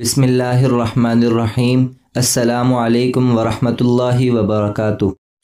बिसमीम् अल्लाम वरहमल वर्क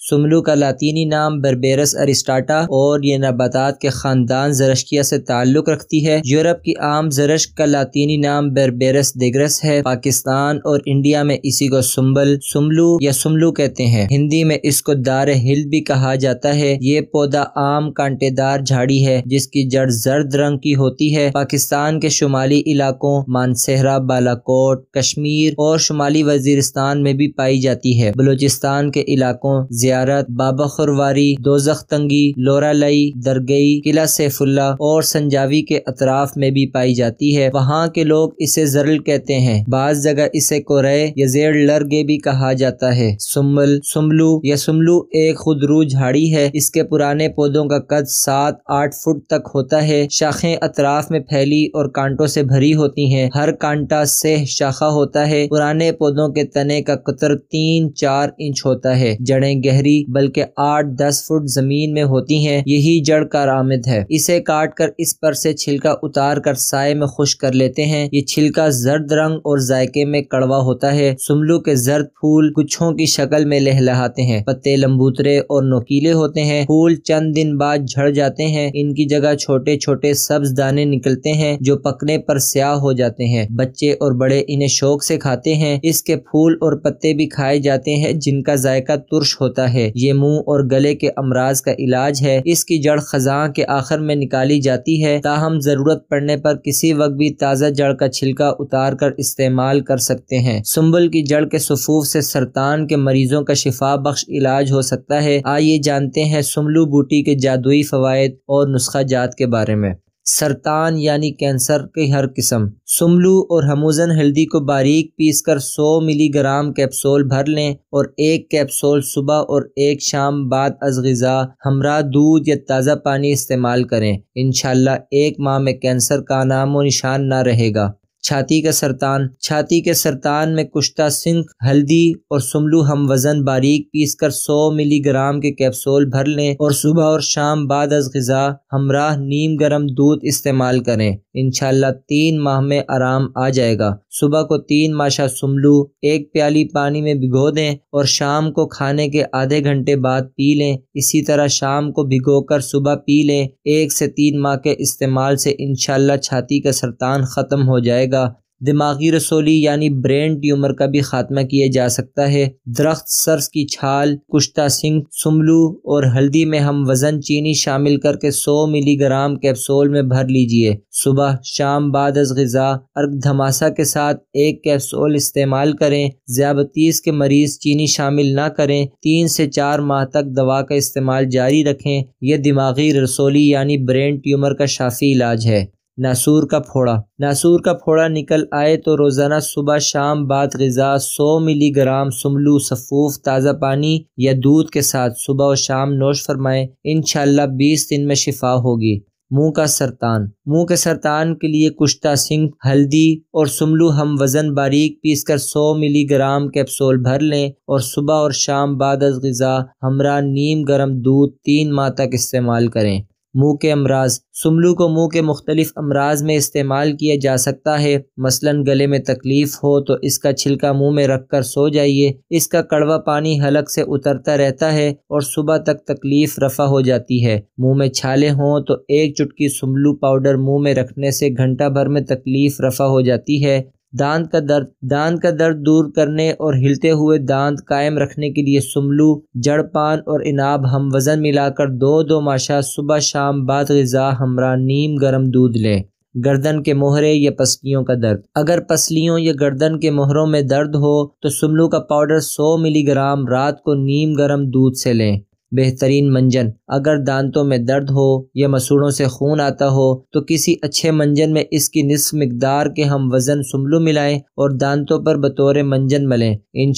सुमलू का लातीनी नाम बर्बेरस अरिस्टाटा और ये नबाता के ख़ानदान जरशकिया से ताल्लुक़ रखती है यूरोप की आम जरश का लातीनी नाम बर्बेरस दिग्रस है पाकिस्तान और इंडिया में इसी को सुम्बल सुमलू या सुमलू कहते हैं हिंदी में इसको दार हिल भी कहा जाता है ये पौधा आम कांटेदार झाड़ी है जिसकी जड़ जर्द रंग की होती है पाकिस्तान के शुमाली इलाकों मानसेहरा बालाकोट कश्मीर और शुमाली वजीरस्तान में भी पाई जाती है बलूचिस्तान के इलाकों जियारत बाबा खुरवारी दोजख तंगी लोरालई दरगई किला सैफुल्ला और संजावी के अतराफ में भी पाई जाती है वहाँ के लोग इसे जरल कहते हैं बाज जगह इसे कोरे या जेड़ लरगे भी कहा जाता है सुम्बल सुम्बलू या सुम्बलू एक खुदरू झाड़ी है इसके पुराने पौधों का कद सात आठ फुट तक होता है शाखें अतराफ में फैली और कांटों से भरी होती हैं हर कांटा से शाखा होता है पुराने पौधों के तने का कतर तीन चार इंच होता है जड़ें गहरी गहरी बल्कि आठ दस फुट जमीन में होती है यही जड़ का आमद है इसे काट कर इस पर से छिलका उतार कर साय में खुश कर लेते हैं ये छिलका जर्द रंग और जायके में कड़वा होता है सुमलू के जर्द फूल गुच्छों की शक्ल में लहलहाते हैं पत्ते लंबूतरे और नोकीले होते हैं फूल चंद दिन बाद झड़ जाते हैं इनकी जगह छोटे छोटे सब्ज दाने निकलते हैं जो पकने पर स्याह हो जाते हैं बच्चे और बड़े इन्हें शौक से खाते हैं इसके फूल और पत्ते भी खाए जाते हैं जिनका जायका तुर्श होता है है ये मुंह और गले के अमराज का इलाज है इसकी जड़ खजा के आखिर में निकाली जाती है ताहम जरूरत पड़ने पर किसी वक्त भी ताज़ा जड़ का छिलका उतार कर इस्तेमाल कर सकते हैं सुम्बुल की जड़ के सफूफ से सरतान के मरीजों का शिफा बख्श इलाज हो सकता है आइए जानते हैं सुमलू बूटी के जादुई फवायद और नुस्खा जात के बारे में सरतान यानी कैंसर की हर किस्म सुमलू और हमूजन हल्दी को बारीक पीस कर 100 मिलीग्राम कैप्सूल भर लें और एक कैप्सूल सुबह और एक शाम बाद अज गज़ा हमरा दूध या ताज़ा पानी इस्तेमाल करें इनशाला एक माह में कैंसर का नामो निशान ना रहेगा छाती का सरतान छाती के सरतान में कुश्ता सिंह हल्दी और सुमलू हम वजन बारीक पीस कर सौ मिलीग्राम के कैप्सूल भर लें और सुबह और शाम बाद अज गज़ा हमरा नीम गर्म दूध इस्तेमाल करें इनशाला तीन माह में आराम आ जाएगा सुबह को तीन माशा सुमलू एक प्याली पानी में भिगो दें और शाम को खाने के आधे घंटे बाद पी लें इसी तरह शाम को भिगो कर सुबह पी लें एक से तीन माह के इस्तेमाल से इनशाला छाती का सरतान ख़त्म हो जाएगा जाएगा दिमागी रसोली यानी ब्रेन ट्यूमर का भी खात्मा किया जा सकता है दरख्त सरस की छाल कुश्ता सिंह सुमलू और हल्दी में हम वजन चीनी शामिल करके 100 मिलीग्राम कैप्सूल में भर लीजिए सुबह शाम बाद अज गज़ा धमासा के साथ एक कैप्सूल इस्तेमाल करें ज्यादतीस के मरीज चीनी शामिल ना करें तीन से चार माह तक दवा का इस्तेमाल जारी रखें यह दिमागी रसोली यानी ब्रेन ट्यूमर का शाफी इलाज है नासूर का फोड़ा नासूर का फोड़ा निकल आए तो रोज़ाना सुबह शाम बाद गज़ा सौ मिलीग्राम सुमलू सफूफ ताज़ा पानी या दूध के साथ सुबह और शाम नोश फरमाएं इन बीस दिन में शिफा होगी मुंह का सरतान मुंह के सरतान के लिए कुश्ता सिंह हल्दी और सुमलू हम वज़न बारीक पीसकर 100 मिलीग्राम कैप्सूल भर लें और सुबह और शाम बाद गज़ा हमरा नीम गरम दूध तीन माह तक इस्तेमाल करें मुँह के अमराज सुमलू को मुँह के मुख्तलिफ अमराज में इस्तेमाल किया जा सकता है मसलन गले में तकलीफ़ हो तो इसका छिलका मुँह में रख कर सो जाइए इसका कड़वा पानी हलक से उतरता रहता है और सुबह तक तकलीफ़ रफा हो जाती है मुँह में छाले हों तो एक चुटकी सुमलू पाउडर मुँह में रखने से घंटा भर में तकलीफ़ रफा हो जाती है दांत का दर्द दांत का दर्द दूर करने और हिलते हुए दांत कायम रखने के लिए सुमलू जड़पान और इनाब हम वज़न मिलाकर दो दो माशा सुबह शाम बाद गज़ा हमरा नीम गर्म दूध लें गर्दन के मोहरे या पसलियों का दर्द अगर पसलियों या गर्दन के मोहरों में दर्द हो तो सुमलू का पाउडर 100 मिलीग्राम रात को नीम गर्म दूध से लें बेहतरीन मंजन अगर दांतों में दर्द हो या मसूड़ों से खून आता हो तो किसी अच्छे मंजन में इसकी निस्फ मकदार के हम वज़न सुमलू मिलाएं और दांतों पर बतौर मंजन मलें इन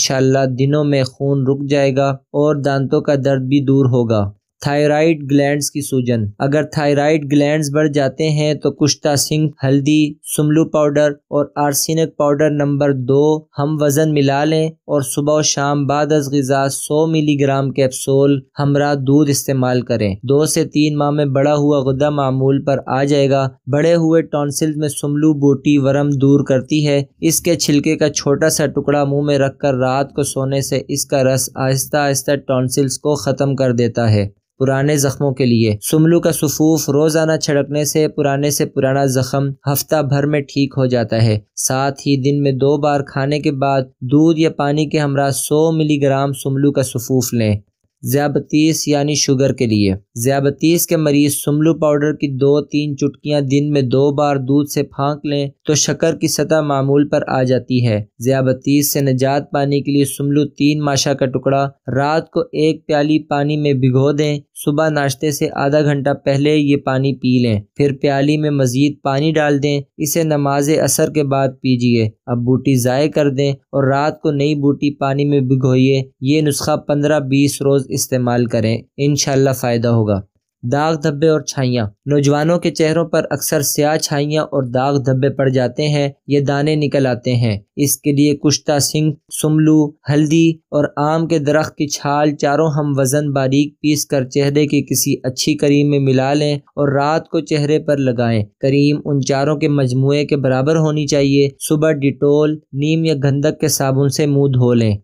दिनों में खून रुक जाएगा और दांतों का दर्द भी दूर होगा थायराइड ग्लैंड्स की सूजन अगर थायराइड ग्लैंड्स बढ़ जाते हैं तो कुश्ता सिंह हल्दी सुमलू पाउडर और आर्सिनक पाउडर नंबर दो हम वज़न मिला लें और सुबह और शाम बाद अज गज़ा सौ मिलीग्राम कैप्सूल हमरा दूध इस्तेमाल करें दो से तीन माह में बड़ा हुआ गुदा मामूल पर आ जाएगा बड़े हुए टॉन्सिल में सुमलू बूटी वरम दूर करती है इसके छिलके का छोटा सा टुकड़ा मुंह में रखकर रात को सोने से इसका रस आहिस्ता आहिस्ता टॉन्सिल्स को ख़त्म कर देता है पुराने जख्मों के लिए सुमलू का सफूफ रोजाना छिड़कने से पुराने से पुराना जख्म हफ्ता भर में ठीक हो जाता है साथ ही दिन में दो बार खाने के बाद दूध या पानी के हमरा 100 मिलीग्राम सुमलू का सफूफ लें ज़्याबतीस यानी शुगर के लिए ज़्याबतीस के मरीज सुमलू पाउडर की दो तीन चुटकियां दिन में दो बार दूध से फांक लें तो शक्कर की सतह मामूल पर आ जाती है ज़्याबतीस से निजात पाने के लिए सुमलू तीन माशा का टुकड़ा रात को एक प्याली पानी में भिगो दें सुबह नाश्ते से आधा घंटा पहले ये पानी पी लें फिर प्याली में मज़ीद पानी डाल दें इसे नमाज असर के बाद पीजिए अब बूटी ज़ाय कर दें और रात को नई बूटी पानी में भिगोइए ये नुस्खा पंद्रह बीस रोज़ इस्तेमाल करें इन फ़ायदा होगा दाग धब्बे और छाइयाँ नौजवानों के चेहरों पर अक्सर स्याह छाइयाँ और दाग धब्बे पड़ जाते हैं ये दाने निकल आते हैं इसके लिए कुश्ता सिंह सुमलू हल्दी और आम के दरख्त की छाल चारों हम वजन बारीक पीस कर चेहरे की किसी अच्छी करीम में मिला लें और रात को चेहरे पर लगाएं करीम उन चारों के मजमू के बराबर होनी चाहिए सुबह डिटोल नीम या गंधक के साबुन से मुँह धो लें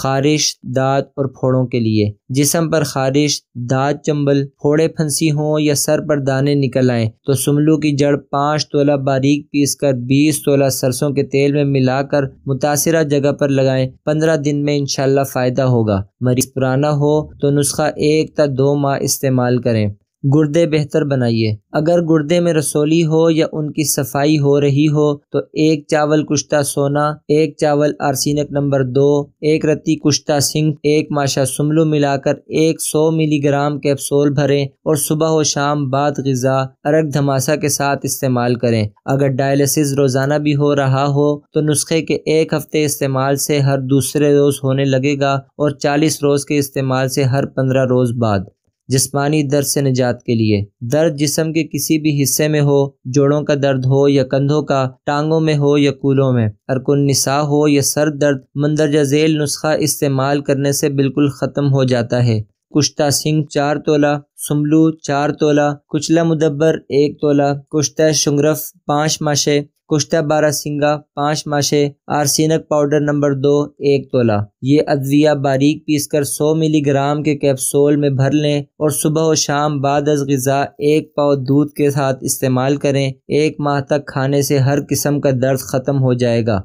खारिश दाद और फोड़ों के लिए जिसम पर खारिश दाद चंबल फोड़े फंसी हों या सर पर दाने निकल आएँ तो सुमलू की जड़ पाँच तोला बारीक पीस कर बीस तोला सरसों के तेल में मिलाकर मुतासर जगह पर लगाएं पंद्रह दिन में इनशाला फ़ायदा होगा मरीज पुराना हो तो नुस्खा एक या दो माह इस्तेमाल करें गुर्दे बेहतर बनाइए अगर गुर्दे में रसोली हो या उनकी सफाई हो रही हो तो एक चावल कुश्ता सोना एक चावल आरसिनक नंबर दो एक रत्ती कुश्ता सिंह एक माशा सुमलू मिलाकर एक सौ मिलीग्राम कैप्सूल भरें और सुबह व शाम बाद गज़ा अरग धमासा के साथ इस्तेमाल करें अगर डायलिसिस रोज़ाना भी हो रहा हो तो नुस्खे के एक हफ्ते इस्तेमाल से हर दूसरे रोज़ होने लगेगा और चालीस रोज़ के इस्तेमाल से हर पंद्रह रोज़ बाद जिसमानी दर्द से निजात के लिए दर्द जिसम के किसी भी हिस्से में हो जोड़ों का दर्द हो या कंधों का टांगों में हो या कूलों में अरकुन अर्कुलनसा हो या सर दर्द मंदरजा झेल नुस्खा इस्तेमाल करने से बिल्कुल ख़त्म हो जाता है कुश्ता सिंह चार तोला सुमलू चार तोला कुचला मुदब्बर एक तोला कुश्ता शुंगरफ पाँच माशे कुश्ता बारह सिंगा पाँच माशे आरसिनक पाउडर नंबर दो एक तोला ये अद्विया बारीक पीस कर सौ मिलीग्राम के कैप्सूल में भर लें और सुबह और शाम बाद अज गज़ा एक पाव दूध के साथ इस्तेमाल करें एक माह तक खाने से हर किस्म का दर्द ख़त्म हो जाएगा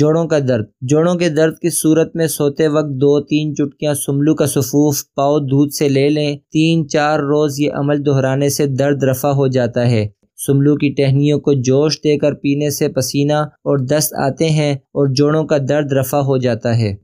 जोड़ों का दर्द जोड़ों के दर्द की सूरत में सोते वक्त दो तीन चुटकियां सुमलू का सफूफ पाव दूध से ले लें तीन चार रोज़ ये अमल दोहराने से दर्द रफा हो जाता है सुमलू की टहनियों को जोश देकर पीने से पसीना और दस्त आते हैं और जोड़ों का दर्द रफा हो जाता है